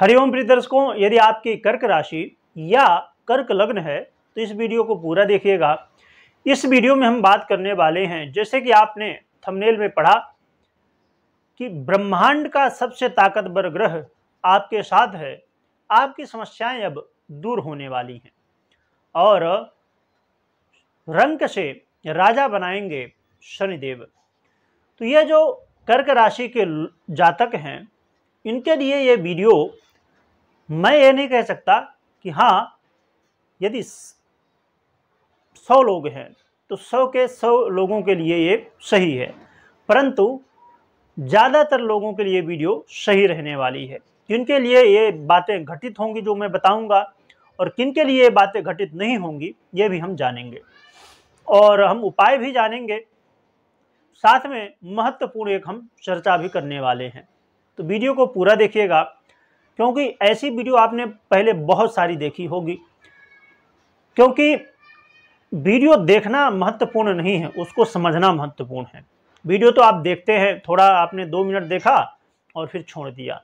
हरिओम प्रिय दर्शकों यदि आपकी कर्क राशि या कर्क लग्न है तो इस वीडियो को पूरा देखिएगा इस वीडियो में हम बात करने वाले हैं जैसे कि आपने थंबनेल में पढ़ा कि ब्रह्मांड का सबसे ताकतवर ग्रह आपके साथ है आपकी समस्याएं अब दूर होने वाली हैं और रंक से राजा बनाएंगे शनिदेव तो यह जो कर्क राशि के जातक हैं इनके लिए ये वीडियो मैं ये नहीं कह सकता कि हाँ यदि सौ लोग हैं तो सौ के सौ लोगों के लिए ये सही है परंतु ज़्यादातर लोगों के लिए वीडियो सही रहने वाली है के लिए ये बातें घटित होंगी जो मैं बताऊंगा और किन के लिए ये बातें घटित नहीं होंगी ये भी हम जानेंगे और हम उपाय भी जानेंगे साथ में महत्वपूर्ण एक हम चर्चा भी करने वाले हैं तो वीडियो को पूरा देखिएगा क्योंकि ऐसी वीडियो आपने पहले बहुत सारी देखी होगी क्योंकि वीडियो देखना महत्वपूर्ण नहीं है उसको समझना महत्वपूर्ण है वीडियो तो आप देखते हैं थोड़ा आपने दो मिनट देखा और फिर छोड़ दिया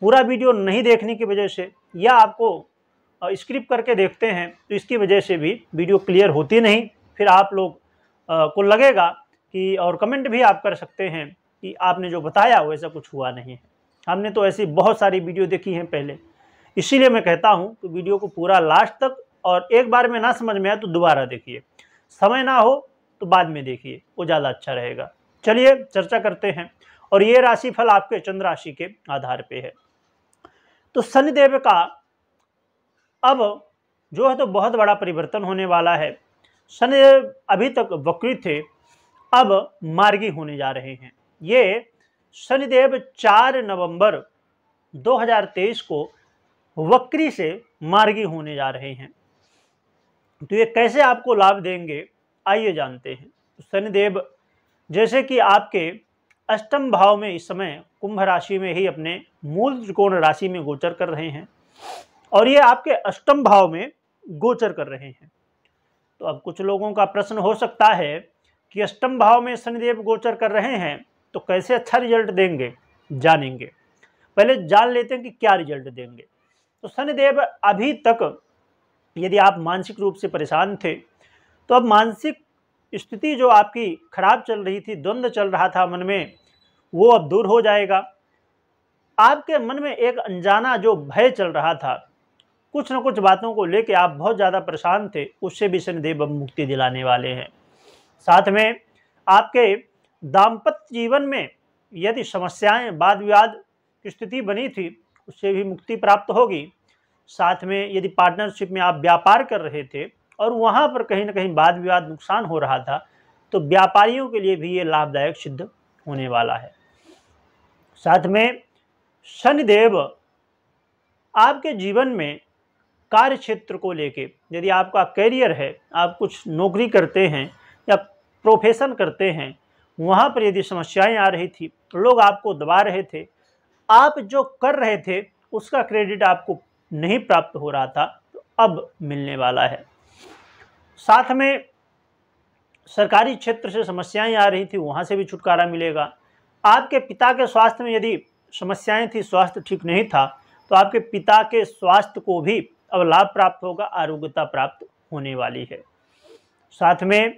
पूरा वीडियो नहीं देखने की वजह से या आपको स्क्रिप करके देखते हैं तो इसकी वजह से भी वीडियो क्लियर होती नहीं फिर आप लोग को लगेगा कि और कमेंट भी आप कर सकते हैं कि आपने जो बताया वैसा कुछ हुआ नहीं है हमने तो ऐसी बहुत सारी वीडियो देखी हैं पहले इसीलिए मैं कहता हूं कि वीडियो को पूरा लास्ट तक और एक बार में ना समझ में आए तो दोबारा देखिए समय ना हो तो बाद में देखिए वो ज़्यादा अच्छा रहेगा चलिए चर्चा करते हैं और ये राशिफल आपके चंद्र राशि के आधार पर है तो शनिदेव का अब जो है तो बहुत बड़ा परिवर्तन होने वाला है शनिदेव अभी तक वक्री थे अब मार्गी होने जा रहे हैं ये शनिदेव 4 नवंबर 2023 को वक्री से मार्गी होने जा रहे हैं तो ये कैसे आपको लाभ देंगे आइए जानते हैं शनिदेव जैसे कि आपके अष्टम भाव में इस समय कुंभ राशि में ही अपने मूल त्रिकोण राशि में गोचर कर रहे हैं और ये आपके अष्टम भाव में गोचर कर रहे हैं तो अब कुछ लोगों का प्रश्न हो सकता है कि अष्टम भाव में शनिदेव गोचर कर रहे हैं तो कैसे अच्छा रिजल्ट देंगे जानेंगे पहले जान लेते हैं कि क्या रिजल्ट देंगे तो शनिदेव अभी तक यदि आप मानसिक रूप से परेशान थे तो अब मानसिक स्थिति जो आपकी खराब चल रही थी द्वंद्व चल रहा था मन में वो अब दूर हो जाएगा आपके मन में एक अनजाना जो भय चल रहा था कुछ न कुछ बातों को लेके आप बहुत ज़्यादा परेशान थे उससे भी शनिदेव अब मुक्ति दिलाने वाले हैं साथ में आपके दाम्पत्य जीवन में यदि समस्याएं वाद विवाद की स्थिति बनी थी उससे भी मुक्ति प्राप्त होगी साथ में यदि पार्टनरशिप में आप व्यापार कर रहे थे और वहाँ पर कहीं ना कहीं वाद विवाद नुकसान हो रहा था तो व्यापारियों के लिए भी ये लाभदायक सिद्ध होने वाला है साथ में शनिदेव आपके जीवन में कार्य क्षेत्र को लेके यदि आपका करियर है आप कुछ नौकरी करते हैं या प्रोफेशन करते हैं वहाँ पर यदि समस्याएं आ रही थी लोग आपको दबा रहे थे आप जो कर रहे थे उसका क्रेडिट आपको नहीं प्राप्त हो रहा था तो अब मिलने वाला है साथ में सरकारी क्षेत्र से समस्याएं आ रही थी वहाँ से भी छुटकारा मिलेगा आपके पिता के स्वास्थ्य में यदि समस्याएं थी स्वास्थ्य ठीक नहीं था तो आपके पिता के स्वास्थ्य को भी अब लाभ प्राप्त होगा आरोग्यता प्राप्त होने वाली है साथ में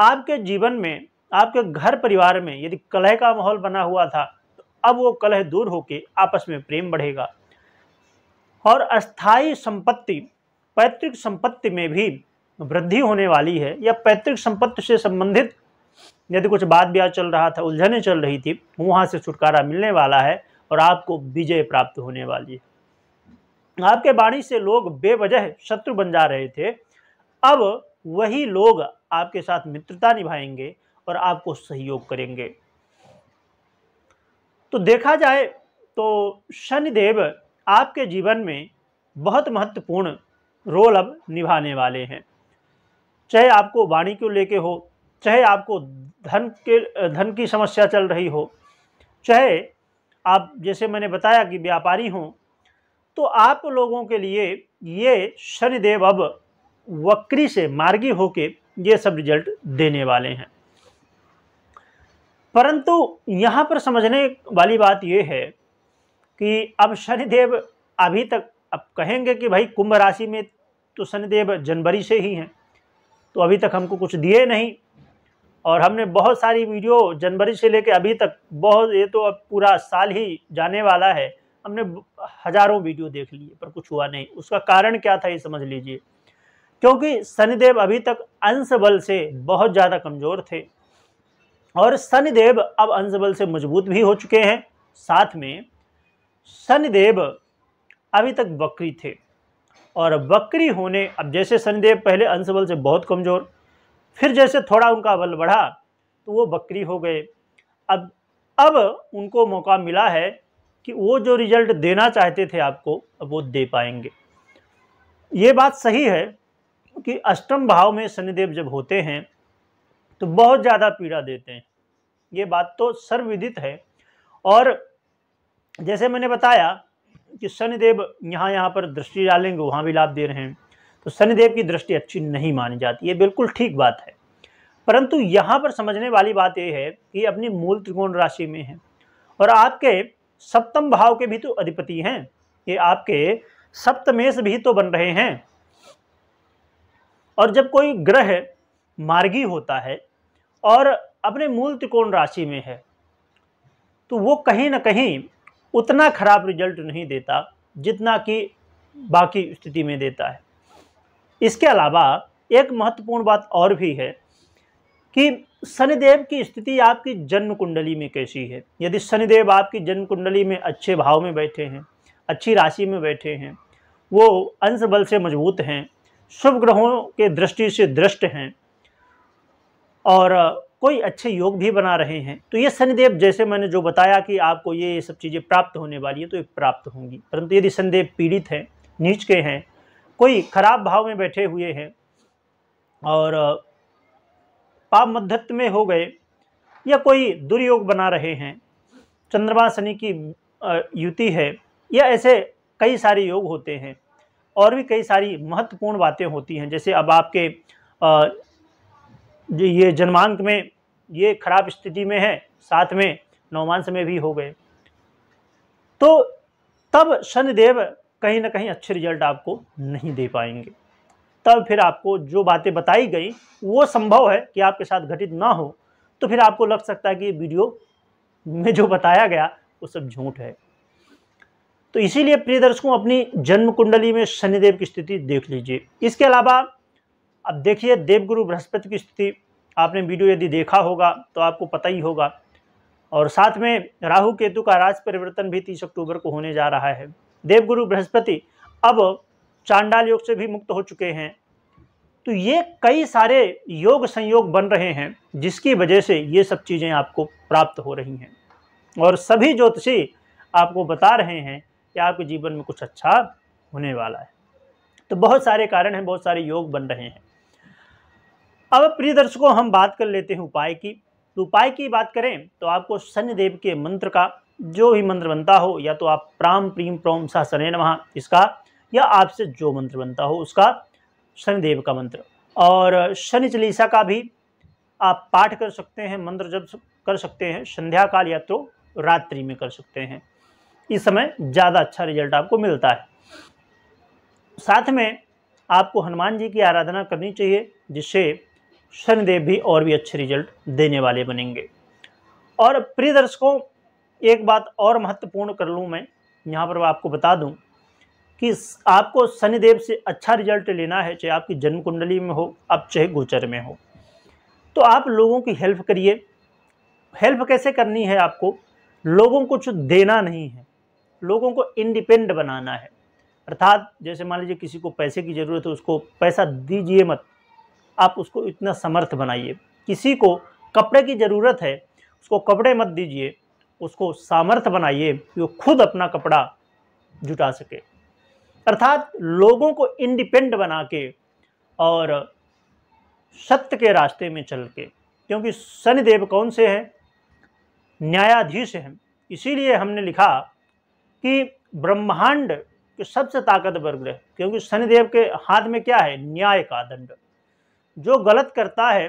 आपके जीवन में आपके घर परिवार में यदि कलह का माहौल बना हुआ था तो अब वो कलह दूर होकर आपस में प्रेम बढ़ेगा और अस्थाई संपत्ति पैतृक संपत्ति में भी वृद्धि होने वाली है या पैतृक संपत्ति से संबंधित यदि कुछ बात ब्याज चल रहा था उलझने चल रही थी वहाँ से छुटकारा मिलने वाला है और आपको विजय प्राप्त होने वाली है आपके वाणी से लोग बेवजह शत्रु बन जा रहे थे अब वही लोग आपके साथ मित्रता निभाएंगे और आपको सहयोग करेंगे तो देखा जाए तो शनिदेव आपके जीवन में बहुत महत्वपूर्ण रोल अब निभाने वाले हैं चाहे आपको वाणी को लेके हो चाहे आपको धन के धन की समस्या चल रही हो चाहे आप जैसे मैंने बताया कि व्यापारी हों तो आप लोगों के लिए ये शनिदेव अब वक्री से मार्गी होके ये सब रिजल्ट देने वाले हैं परंतु यहाँ पर समझने वाली बात यह है कि अब शनिदेव अभी तक अब कहेंगे कि भाई कुंभ राशि में तो शनिदेव जनवरी से ही हैं तो अभी तक हमको कुछ दिए नहीं और हमने बहुत सारी वीडियो जनवरी से लेकर अभी तक बहुत ये तो अब पूरा साल ही जाने वाला है हमने हजारों वीडियो देख लिए पर कुछ हुआ नहीं उसका कारण क्या था ये समझ लीजिए क्योंकि शनिदेव अभी तक अंश बल से हम्म। बहुत ज़्यादा कमज़ोर थे और शनिदेव अब अंश बल से मजबूत भी हो चुके हैं साथ में शनिदेव अभी तक बकरी थे और बकरी होने अब जैसे शनिदेव पहले अंश बल से बहुत कमज़ोर फिर जैसे थोड़ा उनका बल बढ़ा तो वो बकरी हो गए अब अब उनको मौका मिला है कि वो जो रिजल्ट देना चाहते थे आपको अब वो दे पाएंगे ये बात सही है कि अष्टम भाव में शनिदेव जब होते हैं तो बहुत ज़्यादा पीड़ा देते हैं ये बात तो सर्वविदित है और जैसे मैंने बताया कि शनिदेव यहाँ यहाँ पर दृष्टि डालेंगे वहाँ भी लाभ दे रहे हैं तो शनिदेव की दृष्टि अच्छी नहीं मानी जाती ये बिल्कुल ठीक बात है परंतु यहाँ पर समझने वाली बात यह है कि अपनी मूल त्रिकोण राशि में है और आपके सप्तम भाव के भी तो अधिपति हैं ये आपके सप्तमेश भी तो बन रहे हैं और जब कोई ग्रह मार्गी होता है और अपने मूल त्रिकोण राशि में है तो वो कहीं ना कहीं उतना खराब रिजल्ट नहीं देता जितना कि बाकी स्थिति में देता है इसके अलावा एक महत्वपूर्ण बात और भी है कि शनिदेव की स्थिति आपकी जन्म कुंडली में कैसी है यदि शनिदेव आपकी जन्म कुंडली में अच्छे भाव में बैठे हैं अच्छी राशि में बैठे हैं वो अंश बल से मजबूत हैं शुभ ग्रहों के दृष्टि से दृष्ट हैं और कोई अच्छे योग भी बना रहे हैं तो ये शनिदेव जैसे मैंने जो बताया कि आपको ये सब चीज़ें प्राप्त होने वाली है तो ये प्राप्त होंगी परंतु यदि शनिदेव पीड़ित हैं नीच के हैं कोई खराब भाव में बैठे हुए हैं और पाप मध्यत्व में हो गए या कोई दुर्योग बना रहे हैं चंद्रमा शनि की युति है या ऐसे कई सारे योग होते हैं और भी कई सारी महत्वपूर्ण बातें होती हैं जैसे अब आपके जो ये जन्मांक में ये खराब स्थिति में है साथ में नवमांश में भी हो गए तो तब शनिदेव कहीं ना कहीं अच्छे रिजल्ट आपको नहीं दे पाएंगे तब फिर आपको जो बातें बताई गई वो संभव है कि आपके साथ घटित ना हो तो फिर आपको लग सकता है कि वीडियो में जो बताया गया वो सब झूठ है तो इसीलिए प्रिय दर्शकों अपनी जन्म कुंडली में शनिदेव की स्थिति देख लीजिए इसके अलावा अब देखिए देवगुरु बृहस्पति की स्थिति आपने वीडियो यदि देखा होगा तो आपको पता ही होगा और साथ में राहु केतु का राज परिवर्तन भी तीस अक्टूबर को होने जा रहा है देवगुरु बृहस्पति अब चांडाल योग से भी मुक्त हो चुके हैं तो ये कई सारे योग संयोग बन रहे हैं जिसकी वजह से ये सब चीज़ें आपको प्राप्त हो रही हैं और सभी ज्योतिषी आपको बता रहे हैं कि आपके जीवन में कुछ अच्छा होने वाला है तो बहुत सारे कारण हैं बहुत सारे योग बन रहे हैं अब प्रिय दर्शकों हम बात कर लेते हैं उपाय की तो उपाय की बात करें तो आपको शनिदेव के मंत्र का जो भी मंत्र बनता हो या तो आप प्राम प्रीम प्रोम सा शन वहाँ इसका या आपसे जो मंत्र बनता हो उसका शनिदेव का मंत्र और शनि चलीसा का भी आप पाठ कर सकते हैं मंत्र जब कर सकते हैं संध्या काल या तो रात्रि में कर सकते हैं इस समय ज़्यादा अच्छा रिजल्ट आपको मिलता है साथ में आपको हनुमान जी की आराधना करनी चाहिए जिससे शनिदेव भी और भी अच्छे रिजल्ट देने वाले बनेंगे और प्रिय दर्शकों एक बात और महत्वपूर्ण कर लूँ मैं यहाँ पर आपको बता दूँ कि आपको शनिदेव से अच्छा रिजल्ट लेना है चाहे आपकी जन्म कुंडली में हो अब चाहे गोचर में हो तो आप लोगों की हेल्प करिए हेल्प कैसे करनी है आपको लोगों को कुछ देना नहीं है लोगों को इंडिपेंड बनाना है अर्थात जैसे मान लीजिए किसी को पैसे की ज़रूरत है उसको पैसा दीजिए मत आप उसको इतना समर्थ बनाइए किसी को कपड़े की ज़रूरत है उसको कपड़े मत दीजिए उसको सामर्थ बनाइए वो खुद अपना कपड़ा जुटा सके अर्थात लोगों को इंडिपेंड बना के और सत्य के रास्ते में चल के क्योंकि शनिदेव कौन से हैं न्यायाधीश हैं इसीलिए हमने लिखा कि ब्रह्मांड के सबसे ताकतवर ग्रह क्योंकि शनिदेव के हाथ में क्या है न्याय का दंड जो गलत करता है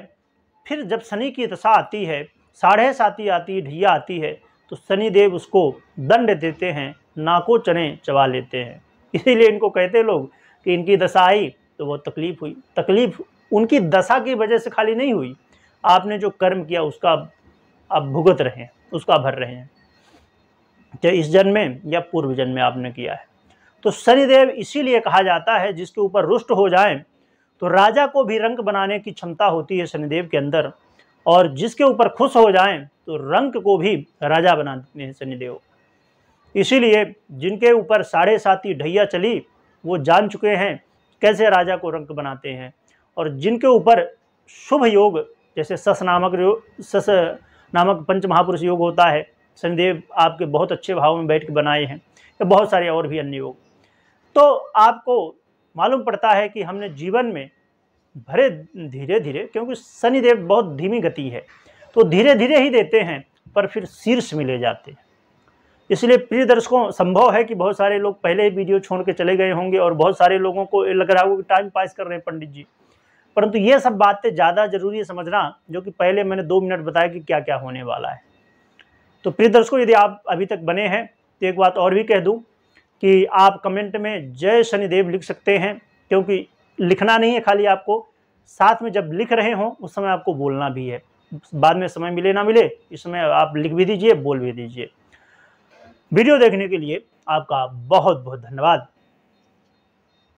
फिर जब शनि की दशा आती है साढ़े साथी आती है ढिया आती है तो शनिदेव उसको दंड देते हैं नाको चने चबा लेते हैं इसीलिए इनको कहते लोग कि इनकी दशा आई तो वह तकलीफ हुई तकलीफ उनकी दशा की वजह से खाली नहीं हुई आपने जो कर्म किया उसका आप भुगत रहे हैं उसका भर रहे हैं चाहे इस जन्म में या पूर्व जन्म में आपने किया है तो शनिदेव इसीलिए कहा जाता है जिसके ऊपर रुष्ट हो जाए तो राजा को भी रंग बनाने की क्षमता होती है शनिदेव के अंदर और जिसके ऊपर खुश हो जाए तो रंग को भी राजा बना देते हैं शनिदेव इसीलिए जिनके ऊपर साढ़े साथी ढैया चली वो जान चुके हैं कैसे राजा को रंग बनाते हैं और जिनके ऊपर शुभ योग जैसे सस नामक योग सस नामक पंच महापुरुष योग होता है शनिदेव आपके बहुत अच्छे भाव में बैठ के बनाए हैं या बहुत सारे और भी अन्य योग तो आपको मालूम पड़ता है कि हमने जीवन में भरे धीरे धीरे क्योंकि शनिदेव बहुत धीमी गति है तो धीरे धीरे ही देते हैं पर फिर शीर्ष में ले जाते हैं इसलिए प्रिय दर्शकों संभव है कि बहुत सारे लोग पहले ही वीडियो छोड़ के चले गए होंगे और बहुत सारे लोगों को लग रहा होगा कि टाइम पास कर रहे हैं पंडित जी परंतु ये सब बातें ज़्यादा जरूरी है समझना जो कि पहले मैंने दो मिनट बताया कि क्या क्या होने वाला है तो प्रिय दर्शकों यदि आप अभी तक बने हैं तो एक बात और भी कह दूँ कि आप कमेंट में जय शनिदेव लिख सकते हैं क्योंकि लिखना नहीं है खाली आपको साथ में जब लिख रहे हों उस समय आपको बोलना भी है बाद में समय मिले ना मिले इस समय आप लिख भी दीजिए बोल भी दीजिए वीडियो देखने के लिए आपका बहुत बहुत धन्यवाद